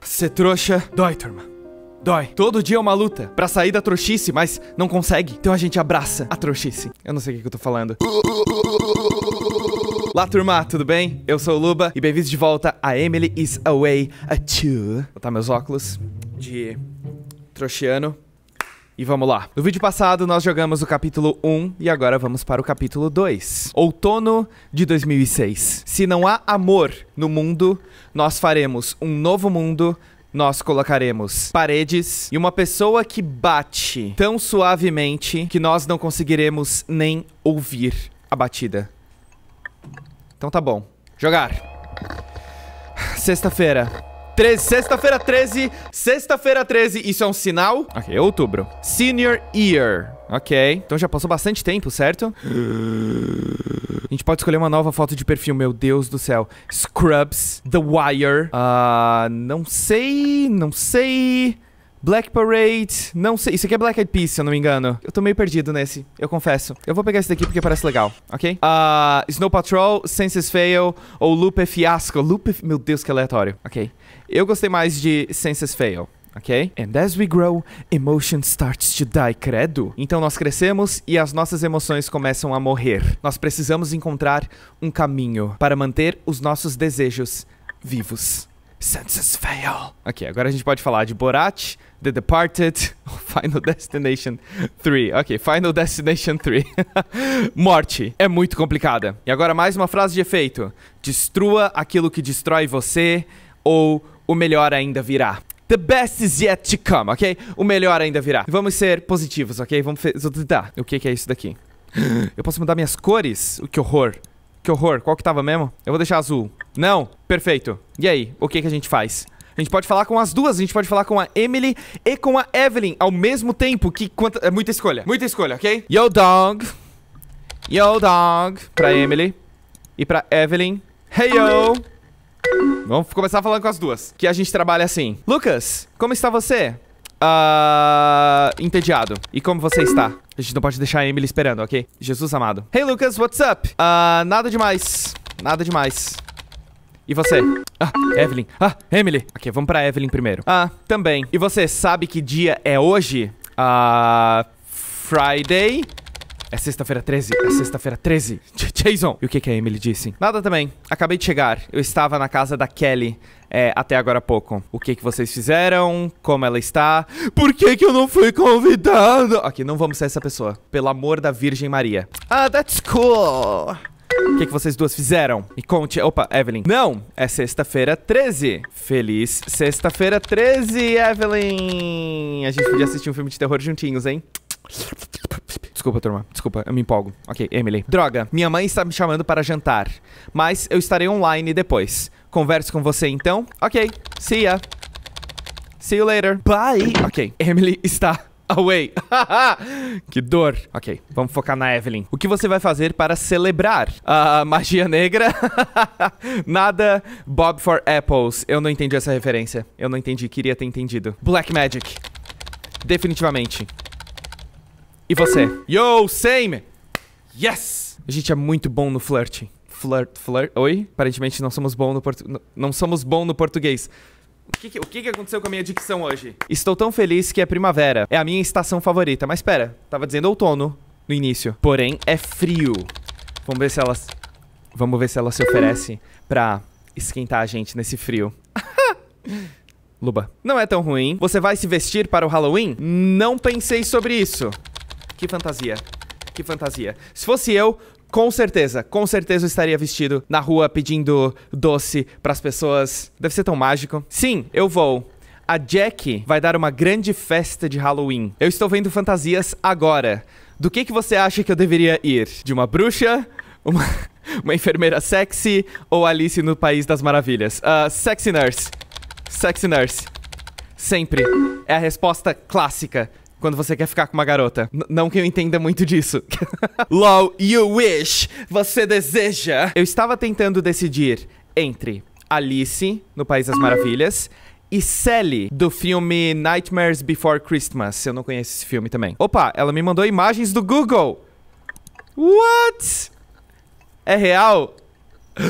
Ser trouxa dói, turma. Dói. Todo dia é uma luta pra sair da trouxice, mas não consegue. Então a gente abraça a trouxice. Eu não sei o que, que eu tô falando. Olá, turma, tudo bem? Eu sou o Luba e bem-vindos de volta a Emily is Away at You. Vou botar meus óculos de trouxiano. E vamos lá. No vídeo passado, nós jogamos o capítulo 1 e agora vamos para o capítulo 2. Outono de 2006. Se não há amor no mundo, nós faremos um novo mundo. Nós colocaremos paredes e uma pessoa que bate tão suavemente que nós não conseguiremos nem ouvir a batida. Então tá bom. Jogar. Sexta-feira. Sexta-feira 13. Sexta-feira 13. Isso é um sinal? Ok, é outubro. Senior Year. Ok. Então já passou bastante tempo, certo? A gente pode escolher uma nova foto de perfil, meu Deus do céu. Scrubs, The Wire. Ah, uh, não sei, não sei. Black Parade, não sei. Isso aqui é Black Eyed Peas, se eu não me engano. Eu tô meio perdido nesse, eu confesso. Eu vou pegar esse daqui porque parece legal, ok? Uh, Snow Patrol, Senses Fail ou Lupe Fiasco. Lupe, meu Deus, que aleatório. Ok. Eu gostei mais de Senses Fail ok? And as we grow, emotion starts to die, credo. Então nós crescemos e as nossas emoções começam a morrer. Nós precisamos encontrar um caminho para manter os nossos desejos vivos. Senses fail. Ok, agora a gente pode falar de Borat, The Departed, Final Destination 3. Ok, Final Destination 3. Morte é muito complicada. E agora mais uma frase de efeito: Destrua aquilo que destrói você, ou o melhor ainda virá. The best is yet to come, ok? O melhor ainda virá. Vamos ser positivos, ok? Vamos tentar. O que, é isso daqui? Eu posso mudar minhas cores? Que horror. Que horror. Qual que tava mesmo? Eu vou deixar azul. Não. Perfeito. E aí? O que, que a gente faz? A gente pode falar com as duas, a gente pode falar com a Emily e com a Evelyn ao mesmo tempo. Que quanta... É muita escolha. Muita escolha, ok? Yo, dog. Yo, dog. Pra Emily. E pra Evelyn. Hey, yo. Vamos começar falando com as duas. Que a gente trabalha assim. Lucas, como está você? Ah. Uh, entediado. E como você está? A gente não pode deixar a Emily esperando, ok? Jesus amado. Hey, Lucas, what's up? Ah, uh, nada demais. Nada demais. E você? Ah, Evelyn. Ah, Emily. Ok, vamos pra Evelyn primeiro. Ah, também. E você sabe que dia é hoje? Ah. Uh, Friday. É sexta-feira 13. É sexta-feira 13. Jason. E o que, que a Emily disse? Nada também. Acabei de chegar. Eu estava na casa da Kelly é, até agora há pouco. O que, que vocês fizeram? Como ela está? Por que, que eu não fui convidado? Ok, não vamos ser essa pessoa. Pelo amor da Virgem Maria. Ah, that's cool. O que, que, vocês duas fizeram? Me conte. Opa, Evelyn. Não, é sexta-feira 13. Feliz sexta-feira 13, Evelyn. A gente podia assistir um filme de terror juntinhos, hein? Desculpa, turma. Desculpa, eu me empolgo. Ok, Emily. Droga, minha mãe está me chamando para jantar. Mas eu estarei online depois. Converso com você então? Ok, see ya. See you later. Bye. Ok, Emily está away. que dor. Ok, vamos focar na Evelyn. O que você vai fazer para celebrar? A magia negra? Nada. Bob for apples. Eu não entendi essa referência. Eu não entendi. Queria ter entendido. Black Magic. Definitivamente. E você? Yo, same! Yes! A gente é muito bom no flirting. Flirt, flirt. Oi? Aparentemente não somos bom no português. Não somos bom no português. O, que, que, o que, que, aconteceu com a minha dicção hoje? Estou tão feliz que é primavera. É a minha estação favorita. Mas pera, tava dizendo outono no início. Porém, é frio. Vamos ver se ela. Vamos ver se ela se oferece pra esquentar a gente nesse frio. Luba. Não é tão ruim. Você vai se vestir para o Halloween? Não pensei sobre isso. Que fantasia. Que fantasia. Se fosse eu, com certeza, com certeza eu estaria vestido na rua pedindo doce para as pessoas. Deve ser tão mágico. Sim, eu vou. A Jack vai dar uma grande festa de Halloween. Eu estou vendo fantasias agora. Do que que você acha que eu deveria ir? De uma bruxa? Uma, uma enfermeira sexy ou Alice no País das Maravilhas? Uh, sexy Nurse. Sexy Nurse. Sempre. É a resposta clássica quando você quer ficar com uma garota. N não que eu entenda muito disso. LOL, you wish! Você deseja! Eu estava tentando decidir entre Alice, no País das Maravilhas, e Sally, do filme Nightmares Before Christmas. Eu não conheço esse filme também. Opa, ela me mandou imagens do Google. What? É real?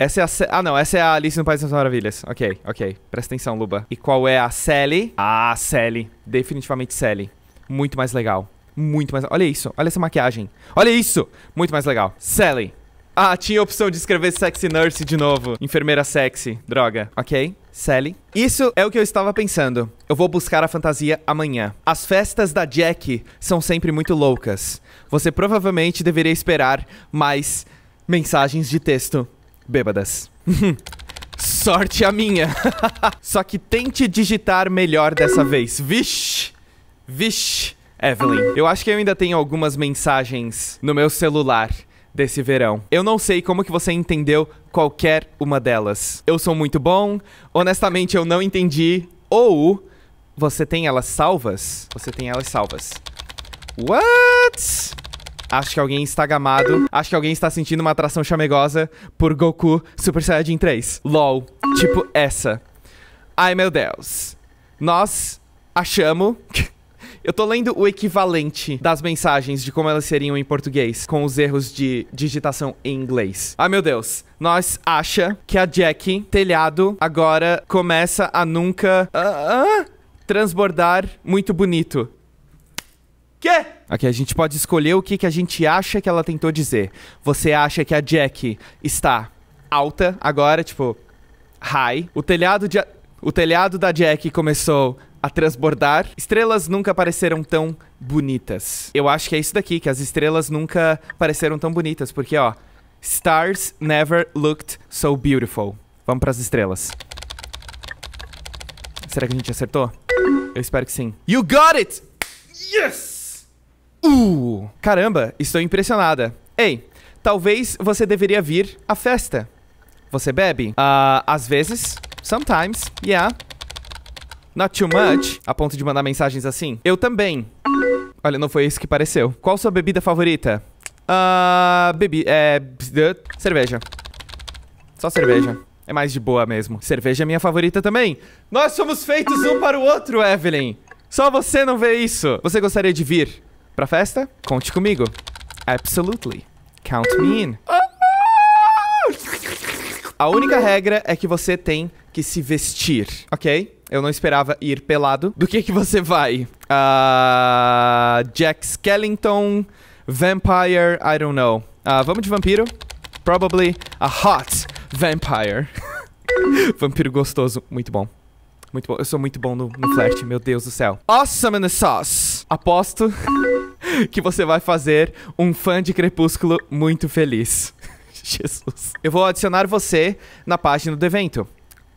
Essa é a... C ah, não. Essa é a Alice no País das Maravilhas. Ok, ok. Presta atenção, Luba. E qual é a Sally? Ah, Sally. Definitivamente Sally. Muito mais legal. Muito mais... Olha isso. Olha essa maquiagem. Olha isso! Muito mais legal. Sally. Ah, tinha a opção de escrever sexy nurse de novo. Enfermeira sexy. Droga. Ok. Sally. Isso é o que eu estava pensando. Eu vou buscar a fantasia amanhã. As festas da Jack são sempre muito loucas. Você provavelmente deveria esperar mais mensagens de texto bêbadas. Sorte a minha. Só que tente digitar melhor dessa vez. Vixe! Vixe! Evelyn, eu acho que eu ainda tenho algumas mensagens no meu celular desse verão. Eu não sei como que você entendeu qualquer uma delas. Eu sou muito bom, honestamente eu não entendi, ou você tem elas salvas? Você tem elas salvas. What? Acho que alguém está gamado. Acho que alguém está sentindo uma atração chamegosa por Goku Super Saiyajin 3. LOL. Tipo essa. Ai, meu Deus. Nós achamos... Eu tô lendo o equivalente das mensagens de como elas seriam em português, com os erros de digitação em inglês. Ai meu Deus. Nós acha que a Jack, telhado, agora começa a nunca uh, uh, transbordar muito bonito. Que? Aqui a gente pode escolher o que, que a gente acha que ela tentou dizer. Você acha que a Jack está alta agora, tipo, high. O telhado, de, o telhado da Jack começou a transbordar. Estrelas nunca pareceram tão bonitas. Eu acho que é isso daqui, que as estrelas nunca pareceram tão bonitas, porque ó, stars never looked so beautiful. Vamos para as estrelas. Será que a gente acertou? Eu espero que sim. You got it! Yes! Uh! Caramba, estou impressionada. Ei, talvez você deveria vir à festa. Você bebe? Uh, às vezes. Sometimes. Yeah. Not too much. A ponto de mandar mensagens assim. Eu também. Olha, não foi isso que pareceu. Qual sua bebida favorita? Ah, uh, É... Cerveja. Só cerveja. É mais de boa mesmo. Cerveja é minha favorita também. Nós somos feitos um para o outro, Evelyn. Só você não vê isso. Você gostaria de vir? Pra festa? Conte comigo. Absolutely. Count me in. A única regra é que você tem que se vestir, ok? Eu não esperava ir pelado. Do que que você vai? Uh, Jack Skellington, Vampire, I don't know. Uh, vamos de vampiro? Probably a hot vampire. vampiro gostoso, muito bom. Muito bom, eu sou muito bom no, no flerte, meu Deus do céu. Awesome in the sauce. Aposto que você vai fazer um fã de Crepúsculo muito feliz. Jesus. Eu vou adicionar você na página do evento.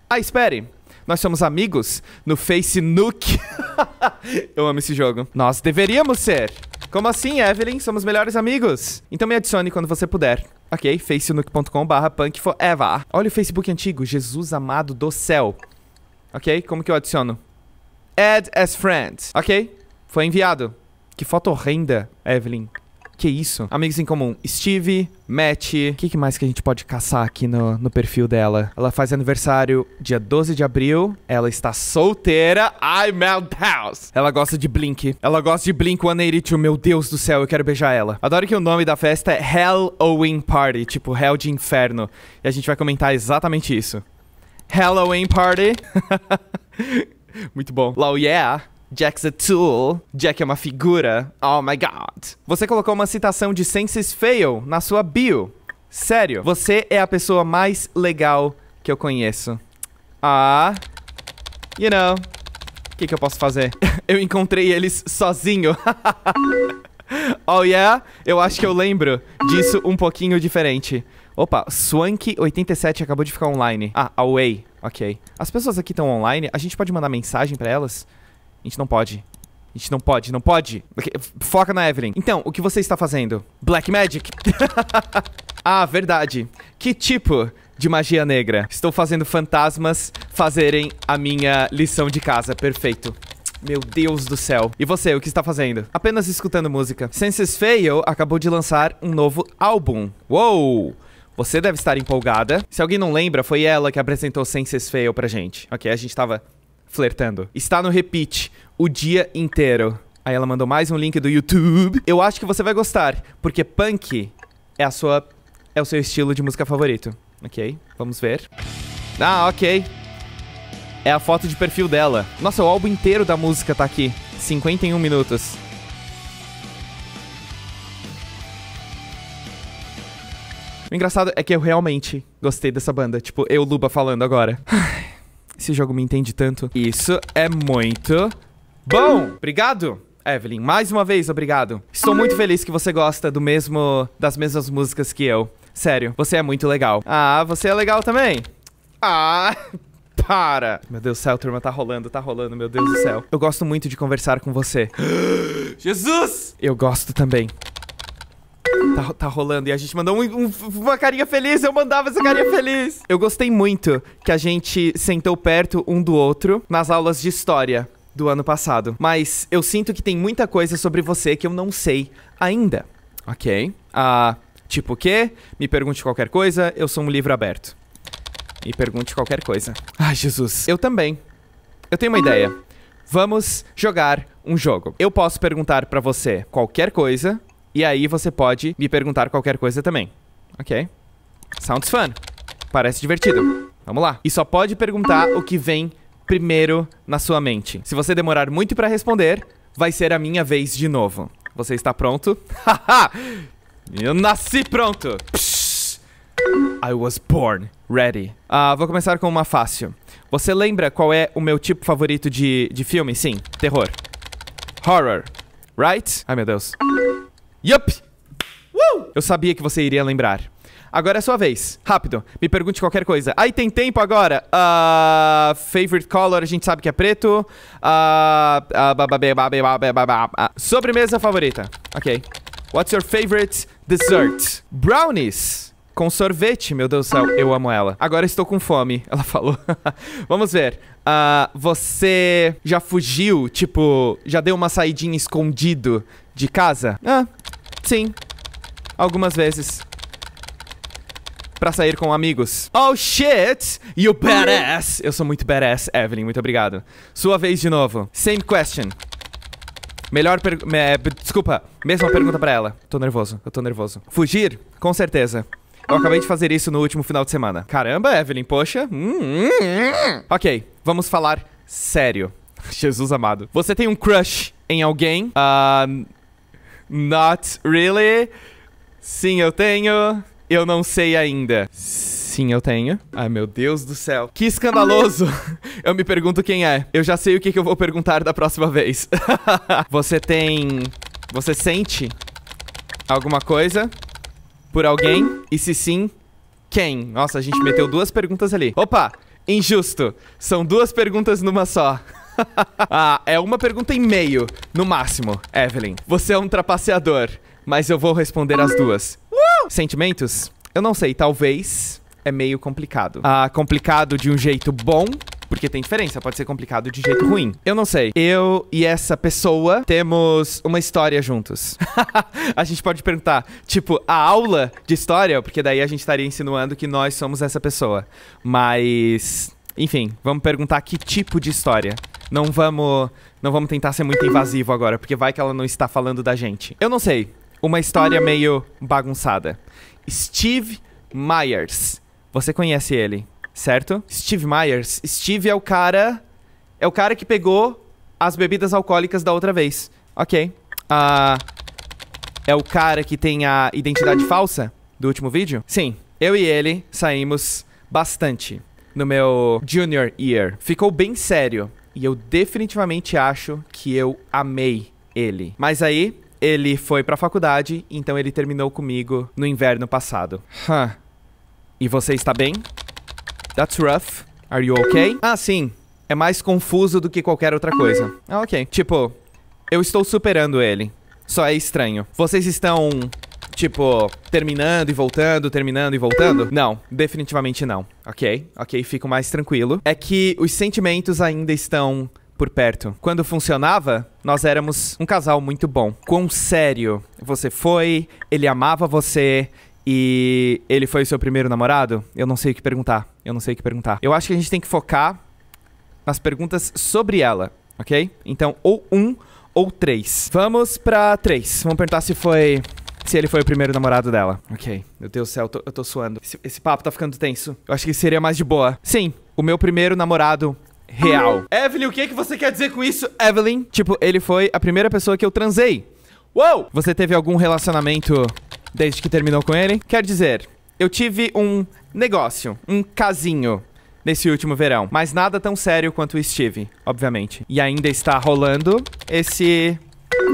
Ah, espere. Nós somos amigos no Face Nuke. Eu amo esse jogo. Nós deveríamos ser. Como assim, Evelyn? Somos melhores amigos. Então me adicione quando você puder. Ok, facenuke.com/barra punkforever. Olha o Facebook antigo, Jesus amado do céu. Ok, como que eu adiciono? Add as friend. Ok, foi enviado. Que foto horrenda, Evelyn. Que isso? Amigos em comum, Steve, Matt. O que, que, mais que a gente pode caçar aqui no, no perfil dela? Ela faz aniversário dia 12 de abril. Ela está solteira. I'm out house. Ela gosta de Blink. Ela gosta de Blink 182. Meu Deus do céu, eu quero beijar ela. Adoro que o nome da festa é Halloween Party tipo, Hell de Inferno. E a gente vai comentar exatamente isso. Halloween Party. Muito bom. Lau, yeah. Jack's a tool. Jack é uma figura. Oh my god. Você colocou uma citação de Senses Fail na sua bio. Sério, você é a pessoa mais legal que eu conheço. Ah, you know. O que, que eu posso fazer? eu encontrei eles sozinho. oh yeah, eu acho que eu lembro disso um pouquinho diferente. Opa, Swank87 acabou de ficar online. Ah, away. Ok. As pessoas aqui estão online. A gente pode mandar mensagem para elas? A gente não pode. A gente não pode, não pode. Foca na Evelyn. Então, o que você está fazendo? Black Magic. ah, verdade. Que tipo de magia negra? Estou fazendo fantasmas fazerem a minha lição de casa. Perfeito. Meu Deus do céu. E você, o que está fazendo? Apenas escutando música. Senses Fail acabou de lançar um novo álbum. Uou! Você deve estar empolgada. Se alguém não lembra, foi ela que apresentou Senses Fail pra gente. Ok, a gente tava flertando. Está no repeat o dia inteiro. Aí ela mandou mais um link do YouTube. Eu acho que você vai gostar, porque punk é a sua é o seu estilo de música favorito. OK? Vamos ver. Ah, OK. É a foto de perfil dela. Nossa, o álbum inteiro da música tá aqui. 51 minutos. O engraçado é que eu realmente gostei dessa banda. Tipo, eu, Luba, falando agora. Esse jogo me entende tanto. Isso é muito bom. Obrigado. Evelyn, mais uma vez, obrigado. Estou muito feliz que você gosta do mesmo das mesmas músicas que eu. Sério, você é muito legal. Ah, você é legal também. Ah, para. Meu Deus do céu, turma, tá rolando, tá rolando, meu Deus do céu. Eu gosto muito de conversar com você. Jesus! Eu gosto também. Tá, tá rolando. E a gente mandou um, um, uma carinha feliz. Eu mandava essa carinha feliz. Eu gostei muito que a gente sentou perto um do outro nas aulas de história do ano passado. Mas eu sinto que tem muita coisa sobre você que eu não sei ainda. Ok. Ah, tipo o quê? Me pergunte qualquer coisa. Eu sou um livro aberto. Me pergunte qualquer coisa. Ai, Jesus. Eu também. Eu tenho uma ideia. Vamos jogar um jogo. Eu posso perguntar para você qualquer coisa e aí você pode me perguntar qualquer coisa também. Ok. Sounds fun. Parece divertido. Vamos lá. E só pode perguntar o que vem primeiro na sua mente. Se você demorar muito para responder, vai ser a minha vez de novo. Você está pronto? Haha! Eu nasci pronto! Psh! I was born ready. Ah, vou começar com uma fácil. Você lembra qual é o meu tipo favorito de, de filme? Sim, terror. Horror. Right? Ai, meu Deus. Yup! Uh! Eu sabia que você iria lembrar. Agora é sua vez. Rápido. Me pergunte qualquer coisa. Aí tem tempo agora. Uh, favorite color, a gente sabe que é preto. Uh, sobremesa favorita. Ok. What's your favorite dessert? Brownies. Com sorvete, meu Deus do céu, eu amo ela. Agora estou com fome, ela falou. Vamos ver. Uh, você já fugiu? Tipo, já deu uma saidinha escondido de casa? Ah, Sim, algumas vezes. Pra sair com amigos. Oh shit! You badass! Eu sou muito badass, Evelyn, muito obrigado. Sua vez de novo. Same question. Melhor per... Me... Desculpa, mesma pergunta pra ela. Tô nervoso, eu tô nervoso. Fugir? Com certeza. Eu acabei de fazer isso no último final de semana. Caramba, Evelyn, poxa. Hum. Ok, vamos falar sério. Jesus amado. Você tem um crush em alguém? Ah. Uh... Not really. Sim, eu tenho. Eu não sei ainda. Sim, eu tenho. Ai, meu Deus do céu. Que escandaloso. eu me pergunto quem é. Eu já sei o que, que eu vou perguntar da próxima vez. Você tem... Você sente alguma coisa por alguém? E se sim, quem? Nossa, a gente meteu duas perguntas ali. Opa, injusto. São duas perguntas numa só. ah, é uma pergunta e meio, no máximo, Evelyn. Você é um trapaceador, mas eu vou responder as duas. Uh! Sentimentos? Eu não sei, talvez é meio complicado. Ah, complicado de um jeito bom porque tem diferença, pode ser complicado de jeito ruim. Eu não sei. Eu e essa pessoa temos uma história juntos. a gente pode perguntar, tipo, a aula de história, porque daí a gente estaria insinuando que nós somos essa pessoa. Mas. Enfim, vamos perguntar que tipo de história. Não vamos, não vamos tentar ser muito invasivo agora, porque vai que ela não está falando da gente. Eu não sei. Uma história meio bagunçada. Steve Myers. Você conhece ele, certo? Steve Myers. Steve é o cara. É o cara que pegou as bebidas alcoólicas da outra vez. Ok. Uh, é o cara que tem a identidade falsa do último vídeo? Sim, eu e ele saímos bastante no meu junior year. Ficou bem sério e eu definitivamente acho que eu amei ele. Mas aí, ele foi pra faculdade, então ele terminou comigo no inverno passado. Huh. E você está bem? That's rough. Are you okay? Ah, sim. É mais confuso do que qualquer outra coisa. Ah, ok. Tipo, eu estou superando ele. Só é estranho. Vocês estão tipo, terminando e voltando, terminando e voltando? Não, definitivamente não. Ok, ok, fico mais tranquilo. É que os sentimentos ainda estão por perto. Quando funcionava, nós éramos um casal muito bom. Quão sério você foi, ele amava você e ele foi o seu primeiro namorado? Eu não sei o que perguntar. Eu não sei o que perguntar. Eu acho que a gente tem que focar nas perguntas sobre ela, ok? Então, ou um ou três. Vamos pra três. Vamos perguntar se foi se ele foi o primeiro namorado dela. Ok. Meu Deus do céu, eu tô, eu tô suando. Esse, esse papo tá ficando tenso. Eu acho que seria mais de boa. Sim, o meu primeiro namorado real. Evelyn, o que, é que você quer dizer com isso, Evelyn? Tipo, ele foi a primeira pessoa que eu transei. Uou! Você teve algum relacionamento desde que terminou com ele? Quer dizer, eu tive um negócio, um casinho nesse último verão. Mas nada tão sério quanto o Steve, obviamente. E ainda está rolando esse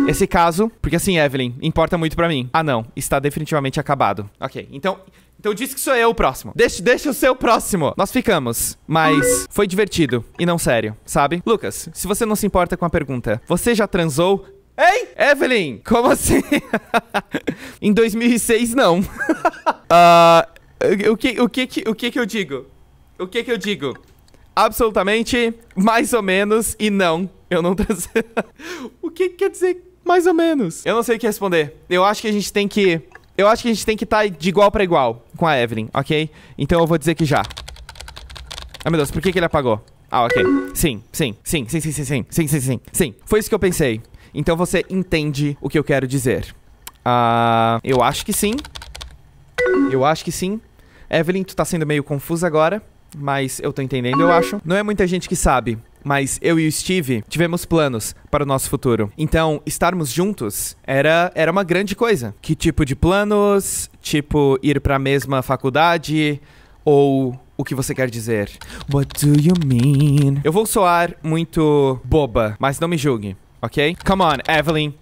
esse caso, porque assim, Evelyn, importa muito para mim. Ah, não. Está definitivamente acabado. Ok, então... Então disse que sou eu o próximo. Deixa, deixa o seu próximo. Nós ficamos. Mas foi divertido e não sério, sabe? Lucas, se você não se importa com a pergunta, você já transou? Ei, Evelyn, como assim? em 2006, não. uh, o, que, o, que, o que que eu digo? O que que eu digo? Absolutamente, mais ou menos e não. Eu não trazer. o que, quer dizer mais ou menos? Eu não sei o que responder. Eu acho que a gente tem que... Eu acho que a gente tem que estar tá de igual para igual com a Evelyn, ok? Então eu vou dizer que já. Ai, ah, meu Deus, por que, que ele apagou? Ah, ok. Sim, sim, sim, sim, sim, sim, sim, sim, sim, sim, sim. Foi isso que eu pensei. Então você entende o que eu quero dizer. Ah, uh, eu acho que sim. Eu acho que sim. Evelyn, tu tá sendo meio confusa agora, mas eu tô entendendo, eu acho. Não é muita gente que sabe, mas eu e o Steve tivemos planos para o nosso futuro. Então, estarmos juntos era, era uma grande coisa. Que tipo de planos? Tipo, ir para a mesma faculdade? Ou o que você quer dizer? What do you mean? Eu vou soar muito boba, mas não me julgue, ok? Come on, Evelyn.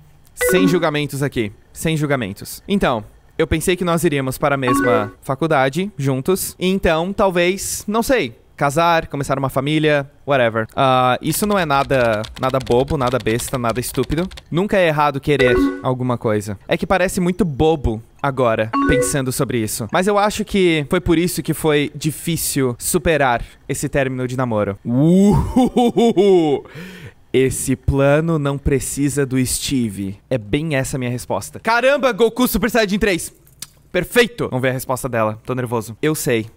Sem julgamentos aqui. Sem julgamentos. Então, eu pensei que nós iríamos para a mesma faculdade juntos. Então, talvez, não sei, casar, começar uma família, whatever. Uh, isso não é nada, nada bobo, nada besta, nada estúpido. Nunca é errado querer alguma coisa. É que parece muito bobo agora, pensando sobre isso. Mas eu acho que foi por isso que foi difícil superar esse término de namoro. Uhuhuhu. Esse plano não precisa do Steve. É bem essa minha resposta. Caramba, Goku Super Saiyajin 3! Perfeito! Vamos ver a resposta dela. Tô nervoso. Eu sei.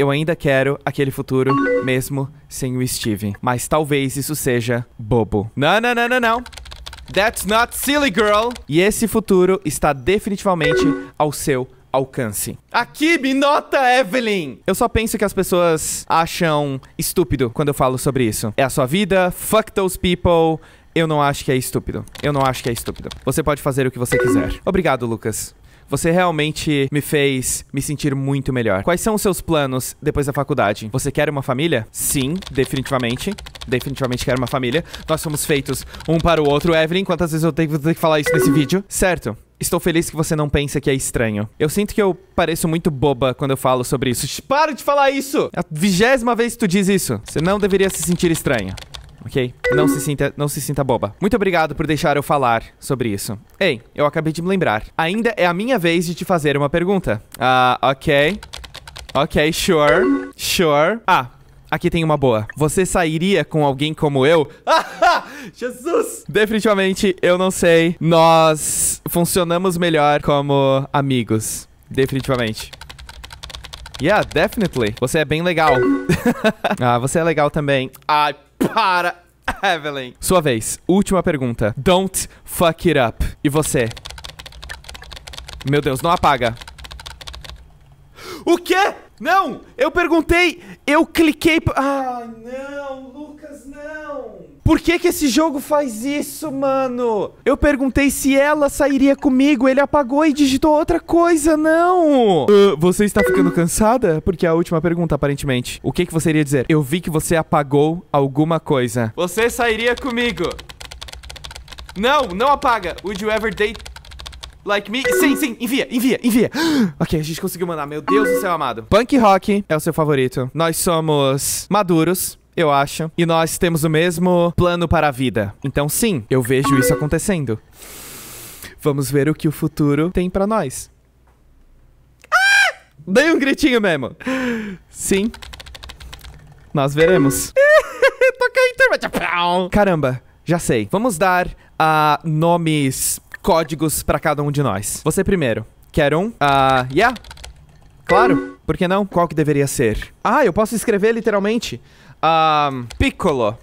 Eu ainda quero aquele futuro mesmo sem o Steve. Mas talvez isso seja bobo. Não, não, não, não, não. That's not silly, girl. E esse futuro está definitivamente ao seu alcance. Aqui, me nota, Evelyn! Eu só penso que as pessoas acham estúpido quando eu falo sobre isso. É a sua vida, fuck those people. Eu não acho que é estúpido. Eu não acho que é estúpido. Você pode fazer o que você quiser. Obrigado, Lucas. Você realmente me fez me sentir muito melhor. Quais são os seus planos depois da faculdade? Você quer uma família? Sim, definitivamente. Definitivamente quero uma família. Nós somos feitos um para o outro. Evelyn, quantas vezes eu tenho que falar isso nesse vídeo? Certo. Estou feliz que você não pensa que é estranho. Eu sinto que eu pareço muito boba quando eu falo sobre isso. Para de falar isso! É a vigésima vez que tu diz isso. Você não deveria se sentir estranho ok? Não se sinta, não se sinta boba. Muito obrigado por deixar eu falar sobre isso. Ei, eu acabei de me lembrar. Ainda é a minha vez de te fazer uma pergunta. Ah, uh, ok. Ok, sure. Sure. Ah, Aqui tem uma boa. Você sairia com alguém como eu? Jesus! Definitivamente, eu não sei. Nós funcionamos melhor como amigos. Definitivamente. Yeah, definitely. Você é bem legal. ah, você é legal também. Ah, para Evelyn. Sua vez. Última pergunta. Don't fuck it up. E você? Meu Deus, não apaga. O quê? Não! Eu perguntei! Eu cliquei. ah, não! Por que que esse jogo faz isso, mano? Eu perguntei se ela sairia comigo, ele apagou e digitou outra coisa, não! Uh, você está ficando cansada? Porque é a última pergunta, aparentemente. O que que você iria dizer? Eu vi que você apagou alguma coisa. Você sairia comigo. Não, não apaga. Would you ever date Like Me. Sim, sim, envia, envia, envia. ok, a gente conseguiu mandar. Meu Deus do céu, amado. Punk rock é o seu favorito. Nós somos maduros eu acho. E nós temos o mesmo plano para a vida. Então, sim, eu vejo isso acontecendo. Vamos ver o que o futuro tem para nós. Ah! Dei um gritinho mesmo. Sim. Nós veremos. Caramba, já sei. Vamos dar uh, nomes, códigos para cada um de nós. Você primeiro. Quer um? Ah, uh, yeah. Claro. Por que não? Qual que deveria ser? Ah, eu posso escrever literalmente. Um, Piccolo.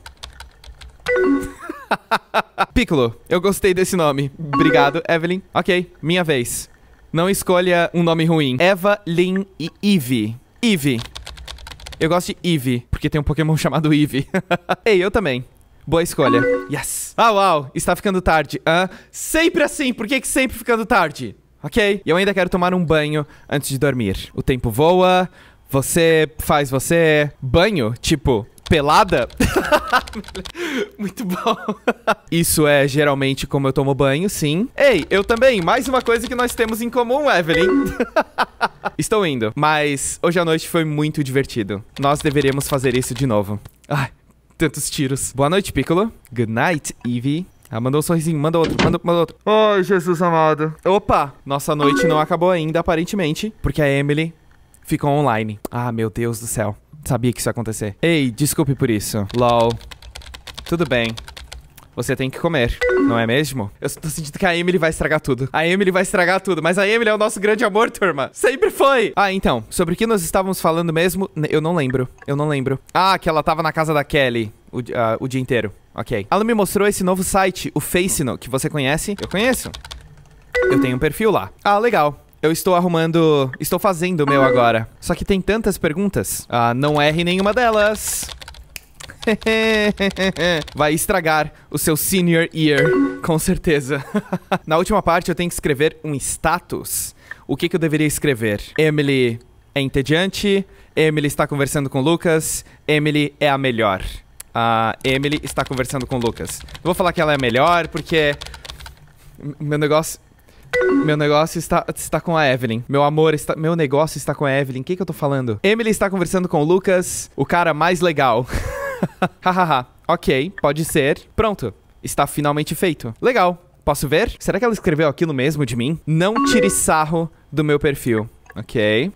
Piccolo, eu gostei desse nome. Obrigado, Evelyn. Ok, minha vez. Não escolha um nome ruim. Eva, Lin e Eve. Eve. Eu gosto de Eve, porque tem um Pokémon chamado Eve. Ei, eu também. Boa escolha. Yes. Ah, uau. Está ficando tarde. Ah, sempre assim. Por que, que sempre ficando tarde? Ok. E eu ainda quero tomar um banho antes de dormir. O tempo voa. Você faz você banho, tipo, pelada. Muito bom. Isso é geralmente como eu tomo banho, sim. Ei, eu também. Mais uma coisa que nós temos em comum, Evelyn. Estou indo, mas hoje à noite foi muito divertido. Nós deveríamos fazer isso de novo. Ai, tantos tiros. Boa noite, Piccolo. Good night, Evie. Ah, mandou um sorrisinho, manda outro, manda, manda outro. Ai, Jesus amado. Opa, nossa noite não acabou ainda, aparentemente, porque a Emily ficam online. Ah, meu Deus do céu. Sabia que isso ia acontecer. Ei, desculpe por isso. LOL. Tudo bem. Você tem que comer, não é mesmo? Eu tô sentindo que a Emily vai estragar tudo. A Emily vai estragar tudo, mas a Emily é o nosso grande amor, turma. Sempre foi! Ah, então, sobre o que nós estávamos falando mesmo, eu não lembro. Eu não lembro. Ah, que ela tava na casa da Kelly o, uh, o dia inteiro. Ok. Ela me mostrou esse novo site, o Faceno, que você conhece? Eu conheço. Eu tenho um perfil lá. Ah, legal. Eu estou arrumando. Estou fazendo o meu ah. agora. Só que tem tantas perguntas. Ah, não erre nenhuma delas. Vai estragar o seu senior year, com certeza. Na última parte eu tenho que escrever um status. O que, que eu deveria escrever? Emily é entediante, Emily está conversando com Lucas, Emily é a melhor. A Emily está conversando com Lucas. vou falar que ela é a melhor, porque meu negócio meu negócio está, está com a Evelyn. Meu amor, está, meu negócio está com a Evelyn. O que, que eu tô falando? Emily está conversando com o Lucas, o cara mais legal. Hahaha. ok, pode ser. Pronto. Está finalmente feito. Legal. Posso ver? Será que ela escreveu aquilo mesmo de mim? Não tire sarro do meu perfil. Ok. Uh,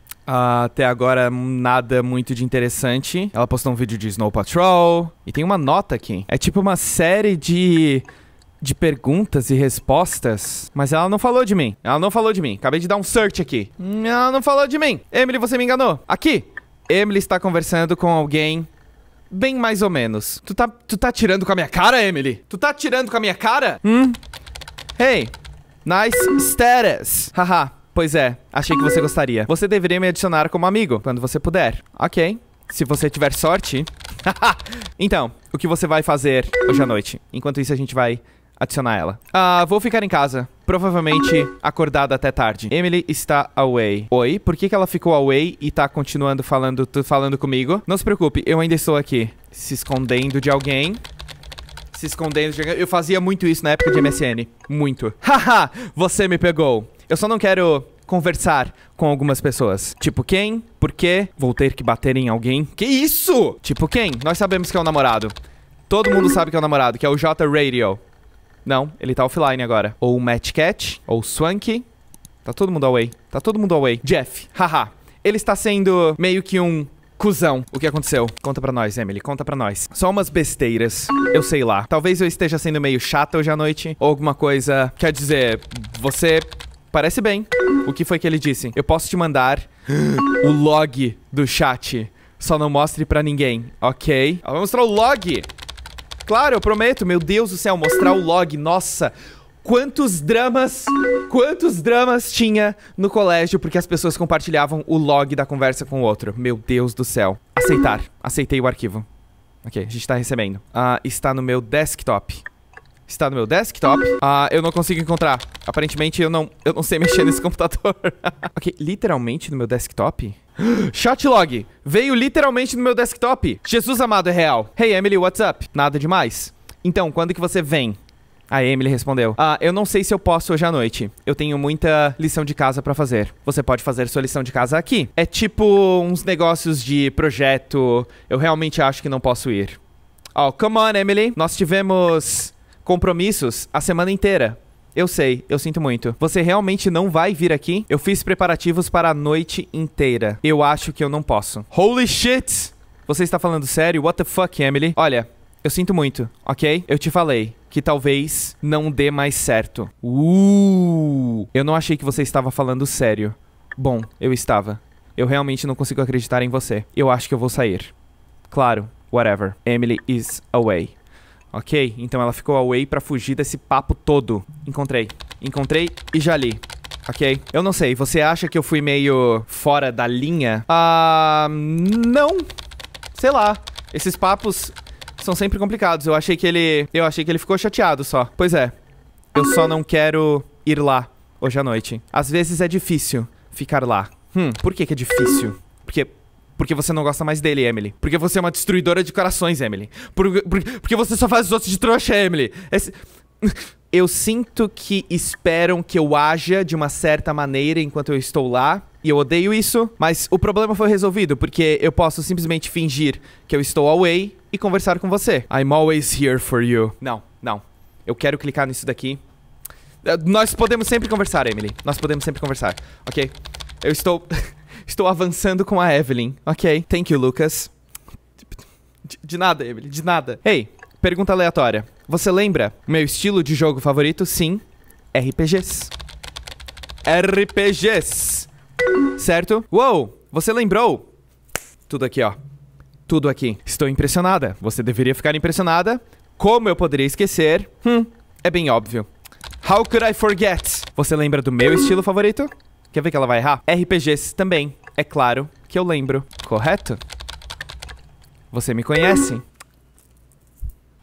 até agora, nada muito de interessante. Ela postou um vídeo de Snow Patrol. E tem uma nota aqui. É tipo uma série de de perguntas e respostas, mas ela não falou de mim. Ela não falou de mim. Acabei de dar um search aqui. Hum, ela não falou de mim. Emily, você me enganou. Aqui. Emily está conversando com alguém bem mais ou menos. Tu tá, tu tá tirando com a minha cara, Emily? Tu tá tirando com a minha cara? Hum? Hey, nice status. Haha, pois é, achei que você gostaria. Você deveria me adicionar como amigo, quando você puder. Ok, se você tiver sorte. então, o que você vai fazer hoje à noite? Enquanto isso, a gente vai adicionar ela. Ah, vou ficar em casa. Provavelmente acordada até tarde. Emily está away. Oi, por que, que ela ficou away e tá continuando falando, falando comigo? Não se preocupe, eu ainda estou aqui. Se escondendo de alguém se escondendo. Eu fazia muito isso na época de MSN. Muito. Haha, você me pegou. Eu só não quero conversar com algumas pessoas. Tipo quem? Por quê? Vou ter que bater em alguém? Que isso? Tipo quem? Nós sabemos que é o um namorado. Todo mundo sabe que é o um namorado, que é o J Radio. Não, ele tá offline agora. Ou Matchcat, ou Swanky. Tá todo mundo away. Tá todo mundo away. Jeff, haha. Ele está sendo meio que um cuzão. O que aconteceu? Conta pra nós, Emily, conta pra nós. Só umas besteiras. Eu sei lá. Talvez eu esteja sendo meio chata hoje à noite, ou alguma coisa. Quer dizer, você parece bem. O que foi que ele disse? Eu posso te mandar o log do chat. Só não mostre pra ninguém, ok? Eu vou mostrar o log! claro, eu prometo. Meu Deus do céu, mostrar o log. Nossa, quantos dramas, quantos dramas tinha no colégio porque as pessoas compartilhavam o log da conversa com o outro. Meu Deus do céu. Aceitar. Aceitei o arquivo. Ok, a gente tá recebendo. Ah, está no meu desktop. Está no meu desktop. Ah, eu não consigo encontrar. Aparentemente eu não, eu não sei mexer nesse computador. ok, literalmente no meu desktop? Shotlog. Veio literalmente no meu desktop. Jesus amado, é real. Hey, Emily, what's up? Nada demais. Então, quando que você vem? A Emily respondeu: Ah, eu não sei se eu posso hoje à noite. Eu tenho muita lição de casa para fazer. Você pode fazer sua lição de casa aqui. É tipo uns negócios de projeto. Eu realmente acho que não posso ir. Oh, come on, Emily. Nós tivemos compromissos a semana inteira. Eu sei, eu sinto muito. Você realmente não vai vir aqui? Eu fiz preparativos para a noite inteira. Eu acho que eu não posso. Holy shit! Você está falando sério? What the fuck, Emily? Olha, eu sinto muito, ok? Eu te falei que talvez não dê mais certo. Uh! Eu não achei que você estava falando sério. Bom, eu estava. Eu realmente não consigo acreditar em você. Eu acho que eu vou sair. Claro, whatever. Emily is away. Ok, então ela ficou away pra fugir desse papo todo. Encontrei. Encontrei e já li. Ok? Eu não sei, você acha que eu fui meio fora da linha? Ah. Não. Sei lá. Esses papos são sempre complicados. Eu achei que ele. Eu achei que ele ficou chateado só. Pois é. Eu só não quero ir lá hoje à noite. Às vezes é difícil ficar lá. Hum, por que, que é difícil? Porque porque você não gosta mais dele, Emily. Porque você é uma destruidora de corações, Emily. Por, por, porque você só faz os outros de trouxa, Emily. Esse... Eu sinto que esperam que eu haja de uma certa maneira enquanto eu estou lá. E eu odeio isso, mas o problema foi resolvido, porque eu posso simplesmente fingir que eu estou away e conversar com você. I'm always here for you. Não, não. Eu quero clicar nisso daqui. Eh, nós podemos sempre conversar, Emily. Nós podemos sempre conversar, ok? Eu estou. Estou avançando com a Evelyn. Ok. Thank you, Lucas. De, nada, Evelyn, de nada. Ei, hey, pergunta aleatória. Você lembra? Meu estilo de jogo favorito? Sim, RPGs. RPGs. Certo? Uou, você lembrou? Tudo aqui, ó. Tudo aqui. Estou impressionada. Você deveria ficar impressionada. Como eu poderia esquecer? Hum, é bem óbvio. How could I forget? Você lembra do meu estilo favorito? Quer ver que ela vai errar? RPGs também é claro que eu lembro, correto? Você me conhece?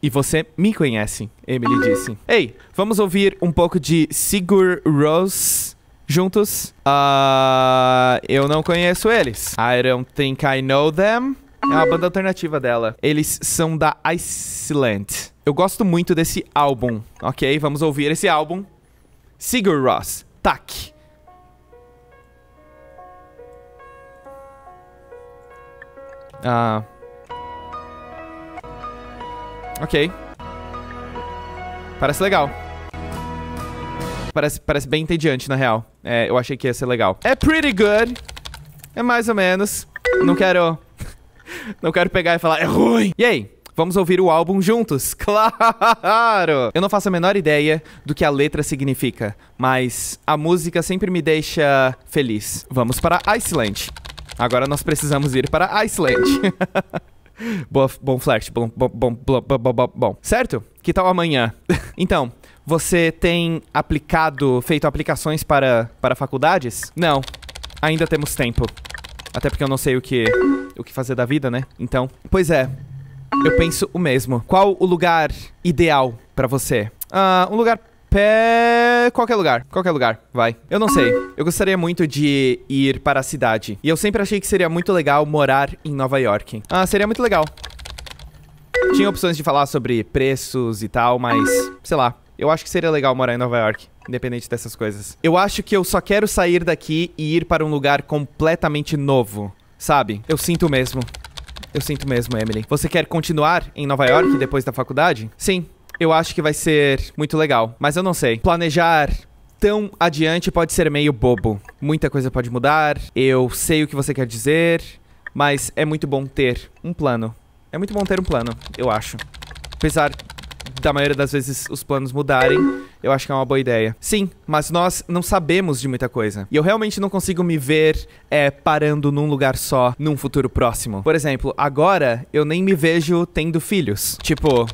E você me conhece, Emily disse. Ei, vamos ouvir um pouco de Sigur Ros juntos. Uh, eu não conheço eles. I don't think I know them. É uma banda alternativa dela. Eles são da Iceland. Eu gosto muito desse álbum, ok? Vamos ouvir esse álbum. Sigur Rós. Tac. Ah. Ok. Parece legal. Parece, parece bem entediante, na real. É, eu achei que ia ser legal. É pretty good. É mais ou menos. Não quero... não quero pegar e falar, é ruim. E aí? Vamos ouvir o álbum juntos, claro! Eu não faço a menor ideia do que a letra significa, mas a música sempre me deixa feliz. Vamos para Iceland. Agora nós precisamos ir para Iceland. Boa, bom flash, bom, bom, bom, bom, bom. Certo? Que tal amanhã? então, você tem aplicado, feito aplicações para, para faculdades? Não, ainda temos tempo. Até porque eu não sei o que, o que fazer da vida, né? Então, pois é, eu penso o mesmo. Qual o lugar ideal para você? Uh, um lugar Pé. Qualquer lugar, qualquer lugar, vai. Eu não sei. Eu gostaria muito de ir para a cidade. E eu sempre achei que seria muito legal morar em Nova York. Ah, seria muito legal. Tinha opções de falar sobre preços e tal, mas sei lá. Eu acho que seria legal morar em Nova York, independente dessas coisas. Eu acho que eu só quero sair daqui e ir para um lugar completamente novo, sabe? Eu sinto mesmo. Eu sinto mesmo, Emily. Você quer continuar em Nova York depois da faculdade? Sim, eu acho que vai ser muito legal, mas eu não sei. Planejar tão adiante pode ser meio bobo. Muita coisa pode mudar, eu sei o que você quer dizer, mas é muito bom ter um plano. É muito bom ter um plano, eu acho. Apesar da maioria das vezes os planos mudarem, eu acho que é uma boa ideia. Sim, mas nós não sabemos de muita coisa. E eu realmente não consigo me ver é, parando num lugar só num futuro próximo. Por exemplo, agora eu nem me vejo tendo filhos. Tipo,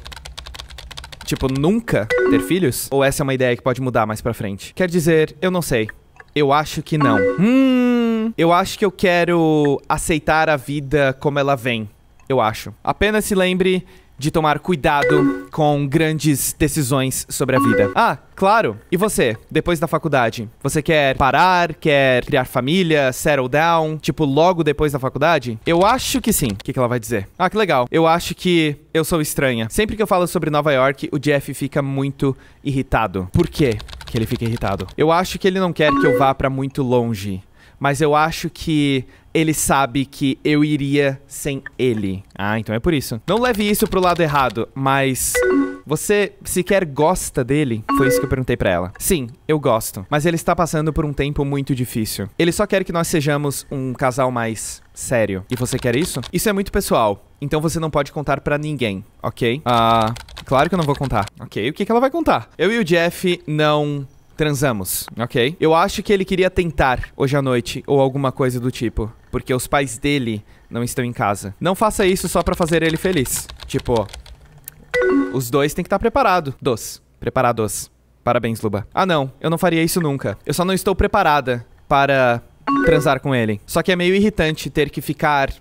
tipo, nunca ter filhos? Ou essa é uma ideia que pode mudar mais pra frente? Quer dizer, eu não sei. Eu acho que não. Hum, eu acho que eu quero aceitar a vida como ela vem. Eu acho. Apenas se lembre de tomar cuidado com grandes decisões sobre a vida. Ah, claro. E você, depois da faculdade? Você quer parar? Quer criar família? Settle down? Tipo, logo depois da faculdade? Eu acho que sim. O que, que ela vai dizer? Ah, que legal. Eu acho que eu sou estranha. Sempre que eu falo sobre Nova York, o Jeff fica muito irritado. Por quê? que ele fica irritado. Eu acho que ele não quer que eu vá para muito longe mas eu acho que ele sabe que eu iria sem ele. Ah, então é por isso. Não leve isso pro lado errado, mas você sequer gosta dele? Foi isso que eu perguntei para ela. Sim, eu gosto, mas ele está passando por um tempo muito difícil. Ele só quer que nós sejamos um casal mais sério. E você quer isso? Isso é muito pessoal. Então você não pode contar para ninguém, ok? Ah, claro que eu não vou contar. Ok, o que, que ela vai contar? Eu e o Jeff não Transamos, ok? Eu acho que ele queria tentar hoje à noite ou alguma coisa do tipo, porque os pais dele não estão em casa. Não faça isso só para fazer ele feliz. Tipo, os dois têm que estar tá preparados. Dos, preparados. Parabéns, Luba. Ah, não, eu não faria isso nunca. Eu só não estou preparada para transar com ele. Só que é meio irritante ter que ficar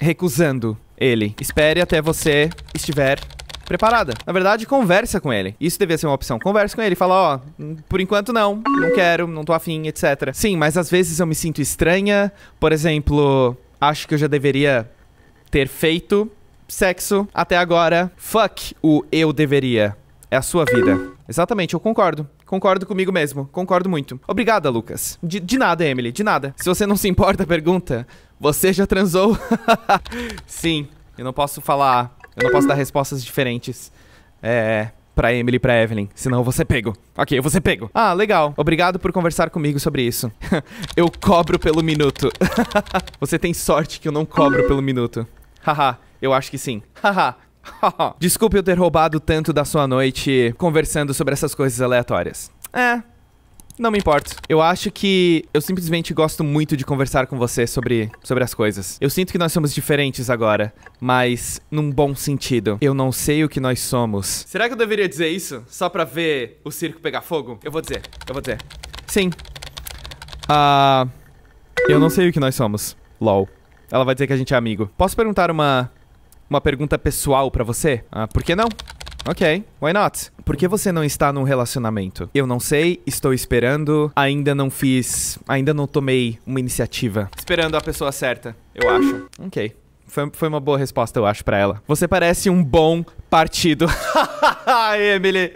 recusando ele. Espere até você estiver preparada. Na verdade, conversa com ele. Isso devia ser uma opção. Conversa com ele, fala, ó, oh, por enquanto não, não quero, não tô afim, etc. Sim, mas às vezes eu me sinto estranha. Por exemplo, acho que eu já deveria ter feito sexo até agora. Fuck o eu deveria. É a sua vida. Exatamente, eu concordo. Concordo comigo mesmo. Concordo muito. Obrigada, Lucas. De, de nada, Emily. De nada. Se você não se importa, pergunta. Você já transou? Sim. Eu não posso falar eu não posso dar respostas diferentes. É, é. Pra Emily e pra Evelyn, senão eu vou ser pego. Ok, eu vou ser pego. Ah, legal. Obrigado por conversar comigo sobre isso. eu cobro pelo minuto. Você tem sorte que eu não cobro pelo minuto. Haha, eu acho que sim. Haha. Desculpe eu ter roubado tanto da sua noite conversando sobre essas coisas aleatórias. É, não me importo. Eu acho que eu simplesmente gosto muito de conversar com você sobre, sobre as coisas. Eu sinto que nós somos diferentes agora, mas num bom sentido. Eu não sei o que nós somos. Será que eu deveria dizer isso só pra ver o circo pegar fogo? Eu vou dizer, eu vou dizer. Sim. Ah. Uh, eu não sei o que nós somos. LOL. Ela vai dizer que a gente é amigo. Posso perguntar uma. Uma pergunta pessoal para você? Ah, uh, por que não? Ok, why not? Por que você não está num relacionamento? Eu não sei, estou esperando, ainda não fiz, ainda não tomei uma iniciativa. Esperando a pessoa certa, eu acho. Ok. Foi, foi uma boa resposta, eu acho, para ela. Você parece um bom partido. Emily!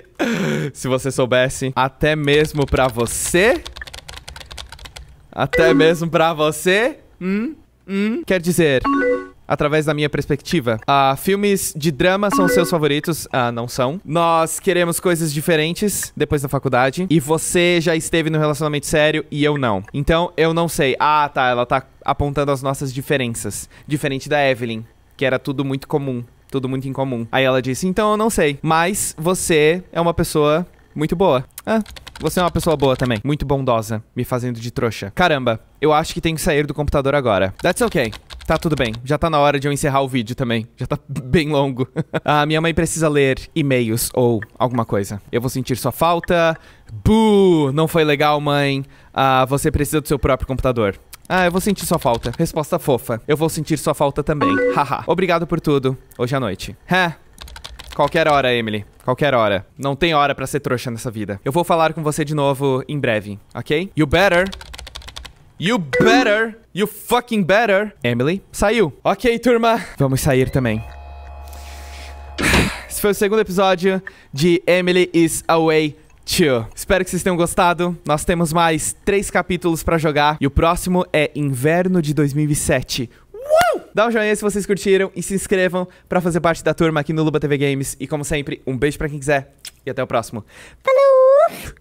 Se você soubesse, até mesmo para você. Até mesmo para você. Hum? Hum? Quer dizer, através da minha perspectiva. Ah, filmes de drama são seus favoritos? Ah, não são. Nós queremos coisas diferentes depois da faculdade. E você já esteve no relacionamento sério e eu não. Então, eu não sei. Ah, tá, ela tá apontando as nossas diferenças. Diferente da Evelyn, que era tudo muito comum. Tudo muito incomum. Aí ela disse: Então eu não sei. Mas você é uma pessoa muito boa. Ah, você é uma pessoa boa também. Muito bondosa, me fazendo de trouxa. Caramba, eu acho que tenho que sair do computador agora. That's okay. Tá tudo bem. Já tá na hora de eu encerrar o vídeo também. Já tá bem longo. ah, minha mãe precisa ler e-mails ou alguma coisa. Eu vou sentir sua falta. Boo! Não foi legal, mãe. Ah, você precisa do seu próprio computador. Ah, eu vou sentir sua falta. Resposta fofa. Eu vou sentir sua falta também. Haha. Obrigado por tudo. Hoje à noite. Hã? Qualquer hora, Emily. Qualquer hora. Não tem hora para ser trouxa nessa vida. Eu vou falar com você de novo em breve, ok? You better You better, you fucking better. Emily saiu. Ok, turma. Vamos sair também. Esse foi o segundo episódio de Emily is Away 2. Espero que vocês tenham gostado. Nós temos mais três capítulos para jogar e o próximo é Inverno de 2007. Uou! Dá um joinha se vocês curtiram e se inscrevam para fazer parte da turma aqui no Luba TV Games. E como sempre, um beijo para quem quiser e até o próximo. Falou!